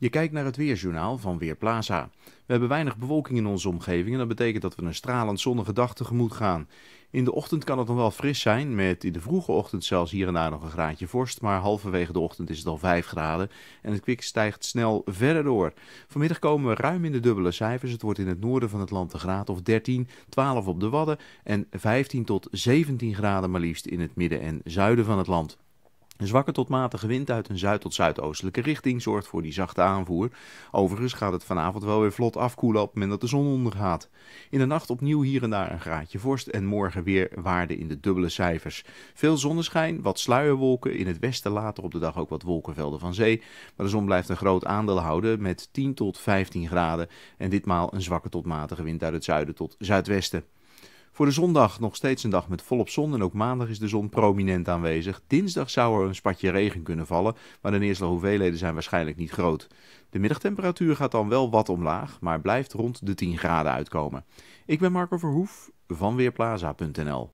Je kijkt naar het weerjournaal van Weerplaza. We hebben weinig bewolking in onze omgeving en dat betekent dat we een stralend zonnige dag tegemoet gaan. In de ochtend kan het nog wel fris zijn, met in de vroege ochtend zelfs hier en daar nog een graadje vorst, maar halverwege de ochtend is het al 5 graden en het kwik stijgt snel verder door. Vanmiddag komen we ruim in de dubbele cijfers. Het wordt in het noorden van het land een graad of 13, 12 op de Wadden en 15 tot 17 graden maar liefst in het midden en zuiden van het land. Een zwakke tot matige wind uit een zuid- tot zuidoostelijke richting zorgt voor die zachte aanvoer. Overigens gaat het vanavond wel weer vlot afkoelen op het moment dat de zon ondergaat. In de nacht opnieuw hier en daar een graadje vorst en morgen weer waarden in de dubbele cijfers. Veel zonneschijn, wat sluierwolken, in het westen later op de dag ook wat wolkenvelden van zee. Maar de zon blijft een groot aandeel houden met 10 tot 15 graden en ditmaal een zwakke tot matige wind uit het zuiden tot zuidwesten. Voor de zondag nog steeds een dag met volop zon en ook maandag is de zon prominent aanwezig. Dinsdag zou er een spatje regen kunnen vallen, maar de neerslaghoeveelheden zijn waarschijnlijk niet groot. De middagtemperatuur gaat dan wel wat omlaag, maar blijft rond de 10 graden uitkomen. Ik ben Marco Verhoef van Weerplaza.nl